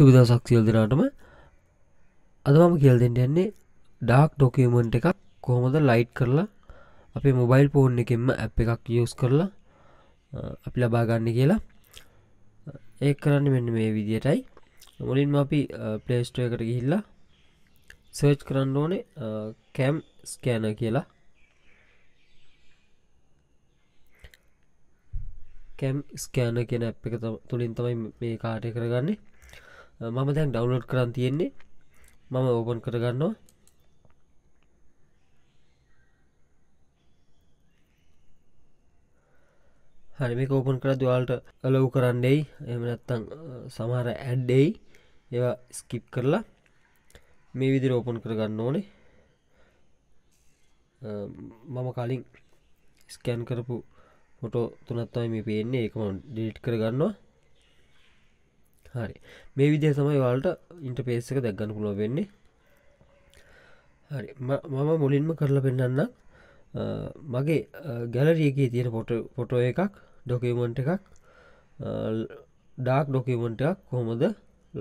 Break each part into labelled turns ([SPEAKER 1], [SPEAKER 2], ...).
[SPEAKER 1] සුවිදසක් සියල් දෙනාටම අදමම කියල් දෙෙන්ට යන්නේ ඩාක් ඩොකමන්ට එකක් කොහොමද ලයිට් කරලා අපේ මොබයිල් පෝන් එකෙන්ම ඇ් එකක් යස් කරලා අපි ලබාගන්න කියලා ඒ කරන්න මෙන්න මේ විදියටයි මුලින්ම අපි පලේස්ටෝ එකට ගිහිල්ලා සර්ච් කරන්න ඕනේ කැම් ස්කෑන කියලා කැම් ස්කෑන කියෙන ඇ් එක තුළින් තමයි මේ කාටය කරගන්නේ මම දැන් ඩවලෝඩ් කරන්න තියෙන්නේ මම ඕපන් කරගන්නවා හරි මේ ඕපන් කරද වාලට අලව් කරන්නේයි එම නැත්තං සමහර ඇඩ්ඩෙයි ඒවා ස්කිප් කරලා මේ විදිර ඕපන් කරගන්න ඕනේ මම කලින් ස්කැන් කරපු ෆොටෝ තුනත්තයි මේ පේන්නේ එකම ඩිලිට් කරගන්නවා හරි මේ විදිහ තමයි වාලට ඉන්ටපේස් එක දැක්ගන්න පුළුව වෙන්නේ හරි මම මුලින්ම කරලා පෙන්න්න මගේ ගැලරියගේ තියෙන පොට පොටෝ එකක් ඩොකමන්ට එකක් ඩාක් ඩොකමන්ටක් කොහොමද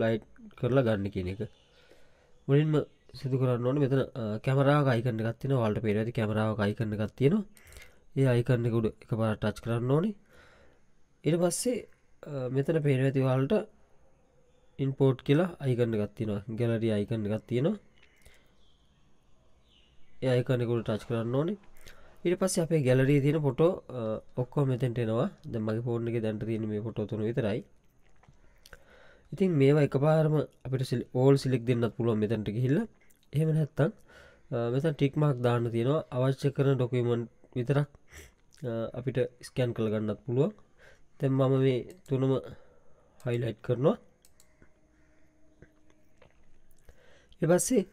[SPEAKER 1] ලයිට් කරලා ගන්න කියන එක මුලින්ම සිදු කරන්න ඕන මෙතන කැමරා අයිකන්න ගත්තින වල්ට පේර ඇති කැමරාව අයිකන්න ගත්තියෙනවා ඒ අයිකන්නකුඩ එක පාට ටච් කරන්න ඕනේ ඉට පස්සේ මෙතන පේර ඇති වාලට ඉන්පෝට් කියලා අයිකන්න ගත්තිනවා ගැලරිය අයිකන්න ගත්තියෙනවා ඒයකනෙකුට ටච් කරන්න ඕනේ ඉට පස්ස අපේ ගැලරී තියෙන පොටෝ ඔක්කෝ මෙතැන්ට එනවා ද මගේ පෝර්ණ එක දැන්ට තියෙන මේ පොටෝතුන විතරයි ඉතින් මේවා එක පාරම අපිට සිල් ඕල් සිලෙක් දෙන්නත් පුළුවන් මෙතැන්ට හිල්ල එහෙම නැත්තන් මෙතන් ටික්මක් දාන්න තියෙනවා අවශ්‍ය කරන ඩොකමන්් විතරක් අපිට ස්කෑන් කළ ගන්නත් පුළුවන් තැම් මම මේ තුනම හයිලයිට් කරනවා එපස්සේ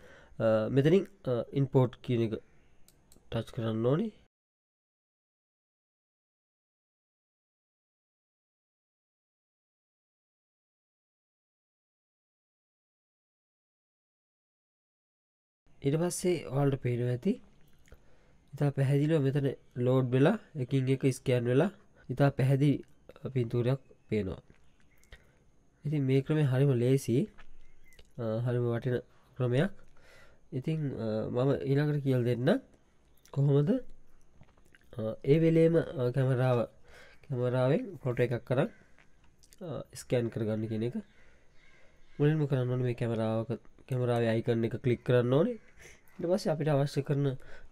[SPEAKER 1] මෙතනින් ඉන්පෝට් කියන එක ටච් කරන්න ඕනේ ඉට පස්සේ ඔල්ට පේනු ඇති ඉතා පැහැදිලෝ මෙතන ලෝඩ් වෙලා එකින් එක ස්කෑන් වෙලා ඉතා පැහැදි පින්තුරයක් පේනවා ඉති මේ ක්‍රමේ හරිම ලේසි හරිම වටින ක්‍රමයක් ඉතිං මම ඉනකට කියල් දෙන්න කොහොමද ඒ වෙලේම කැමරාව කැමරාවෙන් පොට එකක් කරක් ස්කෑන් කරගන්න කෙන එක මුලින්ම කරන්න මේ කැමරාවක කැමරාව අයිකරන්න එක කලික් කරන්න ඕනේ ඉට පස්ස අපිට අවශ්‍ය කරන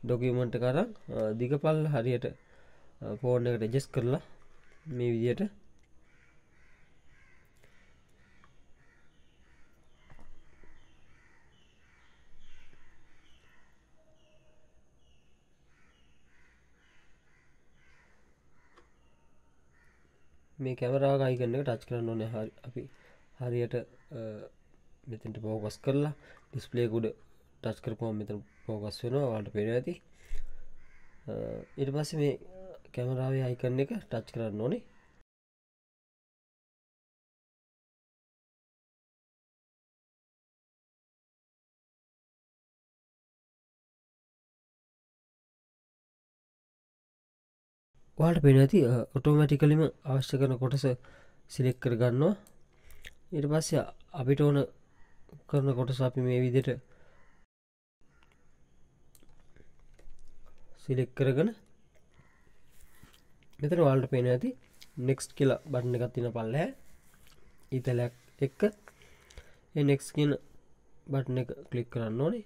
[SPEAKER 1] ඩොකිමන්ට කරක් දිගපල් හරියට පෝර්න එකට ජෙස් කරලා මේ විදියට මේ කැමරා අයිකන්න ටච් කරන්න ඕන හරි අපි හරියට මෙතට පෝගස් කරලා ඩිස්පලේකුඩ ටච් කරපුම මෙත පෝගස් වෙනවා වාට පෙන ඇති ඉට පස්ස මේ කැමරාවේ අයිකන්න එක ටච් කරන්න ඕනේ වාට පෙන ඇති ඔටෝමැටිකලිම අවශ්‍ය කරන කොටස සිලෙක් කර ගන්නවා ඉට පස්ස අපිට ඕන කරන කොටස අපි මේ විදිට සිලෙක් කරගන මෙතර වාල්ට පෙන ඇති නෙක්ස්ට කියලා බට්න එකත්තින පල්ලෑ ඉතලක් එක්ක එනෙක් කියන බට්න එක කලික් කරන්න ඕනේ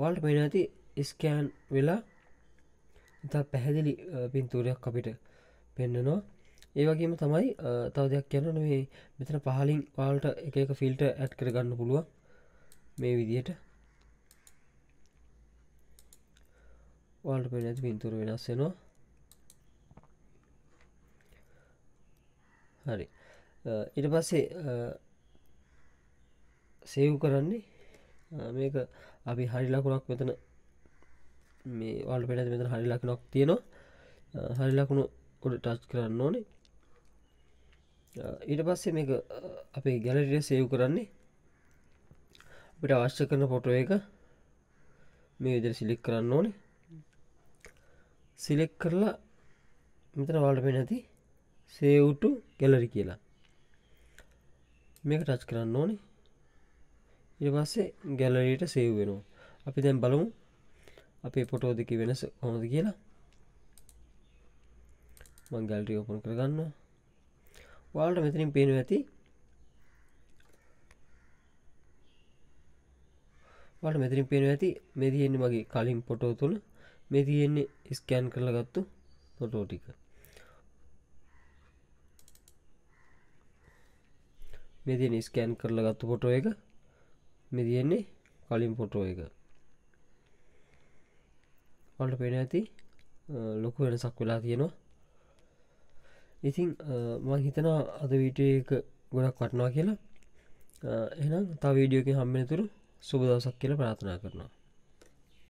[SPEAKER 1] වාල්ට පෙන ඇති ස්කෑන් වෙලා ඉතා පැහැදිලි පින්තූරයක් අපිට පෙන්න්නනවා ඒවගේම තමයි තව දෙයක් කියන්න මේ මෙතන පහලින් පාලට එක එක ෆිල්ට ඇත් කරගන්න පුළුව මේ විදියට වල්ට පෙන ඇති පින්තුර වෙනස්සෙනවා හරි ඉට පස්සේ සෙව් කරන්නේ මේක අපි හරි ලකුණක් මෙතන මේ වල් පෙන මෙතන හරි ලක්නොක් තියෙනවා හරි ලකුණු උඩ ටච් කරන්න ඕනේ ඊට පස්සේ මේක අපේ ගැලටිය සේව් කරන්නේ අපිට අවශ්‍ය කරන පොටෝ එක මේ විදිර සිලික් කරන්න ඕනේ සිලෙක් කරලා මෙතන වලට පෙන ඇති සේව්ටු ගැලරි කියලා මේක ටච් කරන්න ඕනේ ඉ පස්සේ ගැලරීට සේව් වෙනවා අපි දැන් බලමු අපේ පොටෝ දෙක වෙනස ඕනද කියලා මං ගැල්ටි ඔපන් කරගන්න වාල්ට මෙතනින් පේනු ඇති වට මෙතරින් පේනු ඇති මේ තියෙන්නේ මගේ කලින් පොටෝ තුළ මේ තියෙන්නේ ස්කෑන් කරලා ගත්තු පොටෝ ටික මේ තියෙන ස්කෑන් කරලා ගත්තු පොටෝ එක මේ තියෙන්නේ කලින් පොටෝ එක ඔන්ට පෙන ඇති ලොකු වෙනසක් වෙලා තියෙනවා ඉතින් මං හිතනා අද වීටක ගොඩක් වටනවා කියලා එනම් තවීඩියෝක හම්මෙනතුරු සුබදවසක් කියලා ප්‍රාථනා කරනවා